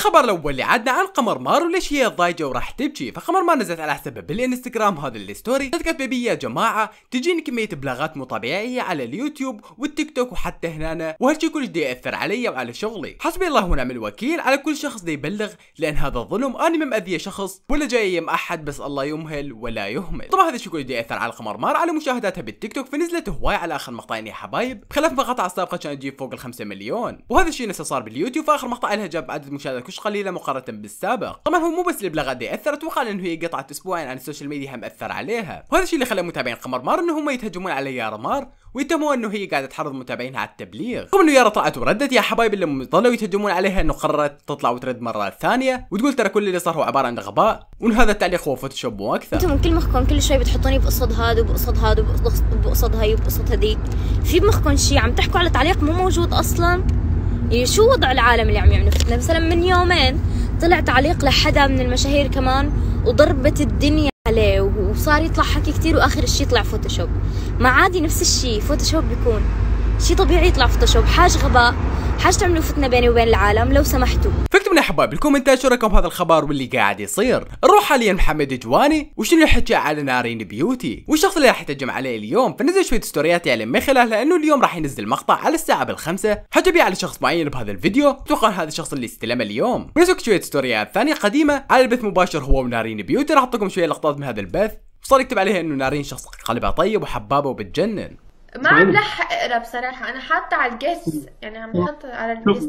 الخبر الاول اللي عدنا عن قمر مار وليش هي ضايجه وراح تبكي فقمر مار نزلت على حسابها بالانستغرام هذا الستوري تذكرت بيبي يا جماعه تجيني كميه بلاغات مو طبيعيه على اليوتيوب والتيك توك وحتى هنا وهالشي كلش دي ياثر علي وعلى شغلي حسبي الله ونعم الوكيل على كل شخص دي يبلغ لان هذا الظلم اني ما مأذيه شخص ولا جاي يم احد بس الله يمهل ولا يهمل طبعا هذا الشيء كلش دي ياثر على القمر مار على مشاهداتها بالتيك توك فنزلت هواي على اخر مقطعين يا حبايب بخلاف مقاطع السابقه كانت تجيب فوق ال 5 مليون وهذا الشيء نفسه صار باليوتيوب فاخر مقطع لها جاب عدد مشاهدات مش قليله مقارنه بالسابق طبعا هو مو بس البلاغات دي اثرت وقال انه هي قطعت اسبوعين عن السوشيال ميديا هم اثر عليها وهذا الشيء اللي خلى متابعين قمر مار انهم يتهجمون على يارا مار ويتهمون انه هي قاعده تحرض متابعينها على التبليغ رغم انه يارا طلعت وردت يا حبايبي اللي ظلوا يتهجمون عليها انه قررت تطلع وترد مره ثانيه وتقول ترى كل اللي صار هو عباره عن غباء وان هذا التعليق هو فوتوشوب مو اكثر انتم من كل مخكم كل شوي بتحطوني بقصد هذا وبقصد هذا وبقصد هاي وبقصد هذيك في بمخكم شيء عم تحكوا على تعليق مو موجود اصلا شو وضع العالم اللي عم يعملوا فتنه مثلا من يومين طلع تعليق لحدا من المشاهير كمان وضربت الدنيا عليه وصار يطلع حكي كتير واخر الشي طلع فوتوشوب ما عادي نفس الشي فوتوشوب بيكون شي طبيعي يطلع فوتوشوب حاج غباء حاج تعملوا فتنه بيني وبين العالم لو سمحتوا فكتبوا لي احباب بالكومنتات شو رايكم بهذا الخبر واللي قاعد يصير نروح حاليا محمد جواني وشنو اللي حكى على نارين بيوتي والشخص اللي راح يتجمع عليه اليوم فنزل شويه ستوريات يعني من خلال لانه اليوم راح ينزل مقطع على الساعه بالخمسة حكى بيه على شخص معين بهذا الفيديو اتوقع هذا الشخص اللي استلمه اليوم ونزل شويه ستوريات ثانيه قديمه على البث مباشر هو ونارين بيوتي راح اعطيكم شويه لقطات من هذا البث وصار يكتب عليها انه نارين شخص قلبها طيب وحبابه وبتجنن ما عم لحق اقرا بصراحه انا حاطه على الجس يعني عم بحط على الجس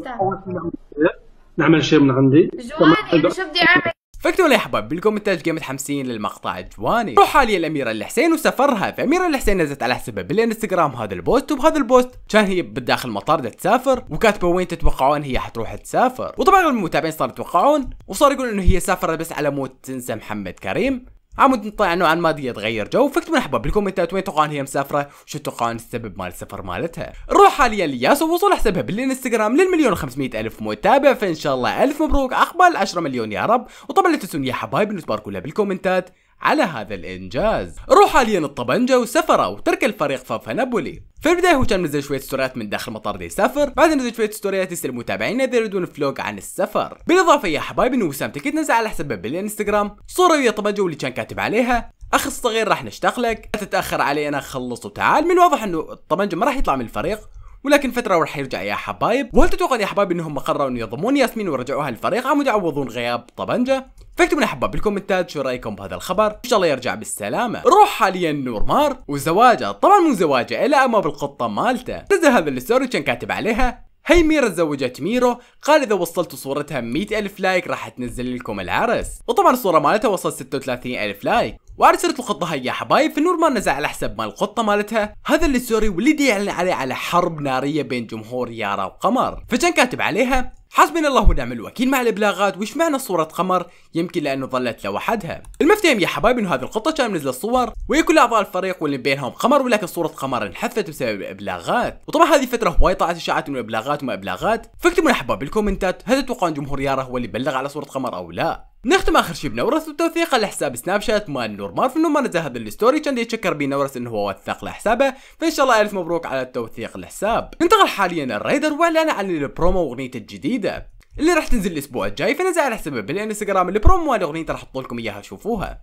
نعمل شيء من عندي جواني انا يعني شو بدي اعمل فاكتوا لي حبايب بالكومنتات جيم متحمسين للمقطع جواني روح حاليا الأميرة الحسين وسفرها فأميرة الحسين نزلت على حسابها بالانستغرام هذا البوست وبهذا البوست كان هي بالداخل المطار بدها تسافر وكاتبه وين تتوقعون هي حتروح تسافر وطبعا المتابعين صاروا يتوقعون وصاروا يقولون انه هي سافرت بس على موت تنسى محمد كريم عمود نطلع نوعا ما دي تغير جو فكتبوا لنا بالكومنتات وين توقعون هي مسافره شو توقعون السبب مال السفر مالتها روح حاليا لياس ووصول حسابها بالانستغرام للمليون و الف متابع فان شاء الله الف مبروك عقبال عشرة مليون يا رب وطبعا لا تنسون يا حبايب انه تباركوا لها بالكومنتات على هذا الإنجاز روح حاليا الطبنجة وسفره وترك الفريق فافا نابولي في البداية هو كان منزل شوية ستوريات من داخل مطار دي سافر بعدين نزل شوية ستوريات يسأل متابعينا إذا يريدون فلوج عن السفر بالإضافة يا حبايبي إن وسام تكيت نزل على حسابه بالإنستغرام صورة ويا طبنجة واللي كان كاتب عليها اخ الصغير راح نشتغلك لا تتاخر علي انا خلص وتعال من الواضح انه الطبنجه ما راح يطلع من الفريق ولكن فتره وراح يرجع يا حبايب وهل تتوقع يا حبايب انهم قرروا انه يضمون ياسمين ورجعوها للفريق عم يعوضون غياب طبنجه فاكتبوا لنا حبايب بالكومنتات شو رايكم بهذا الخبر ان شاء الله يرجع بالسلامه روح حاليا نور مار وزواجه طبعا مو زواجه الا اما بالقطه مالته نزل هذا الستوري كان كاتب عليها هي ميرا تزوجت ميرو قال إذا وصلتوا صورتها 100 ألف لايك راح تنزل لكم العرس وطبعا الصورة مالتها وصلت 36 ألف لايك وارسلت القطة هاي يا حبايب في ما نزع على حسب مال القطة مالتها هذا اللي سوري واللي دي يعلن عليه على حرب ناريه بين جمهور يارا وقمر فكان كاتب عليها حسبنا الله ونعم الوكيل مع الابلاغات وش معنى صورة قمر يمكن لانه ظلت لوحدها المفتهم يا حبايب انه هذه القطة كان منزل الصور وهي كل اعضاء الفريق واللي بينهم قمر ولكن صورة قمر انحذفت بسبب الابلاغات وطبعا هذه فترة هواي طلعت اشاعات من الابلاغات وما ابلاغات فاكتبوا يا حبايب بالكومنتات هل تتوقعون جمهور يارا هو اللي بلغ على صورة قمر او لا نختم اخر شيء بنورس وتوثيق على حساب سناب شات مال نور مارف انه ما نزل هذا الستوري كان يتشكر بيه نورث انه هو وثق لحسابه فان شاء الله الف مبروك على توثيق الحساب ننتقل حاليا الريدر واعلان عن البرومو واغنيته الجديده اللي راح تنزل الاسبوع الجاي فنزل على حسابه بالانستغرام البرومو والاغنيه راح احط لكم اياها شوفوها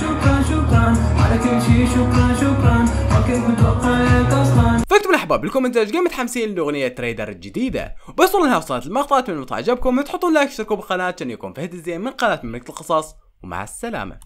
شكرا شكرا على كل شيء شكرا شكرا ما كنت متوقع اصلا مرحبا بكم انتوا جيم متحمسين لاغنيه تريدر الجديدة وبوصل لها وصلت المقطع اتمنى المقطع عجبكم تحطوا لايك تشتركوا بالقناه عشان يكون فهد الزين من قناه ملك القصص ومع السلامه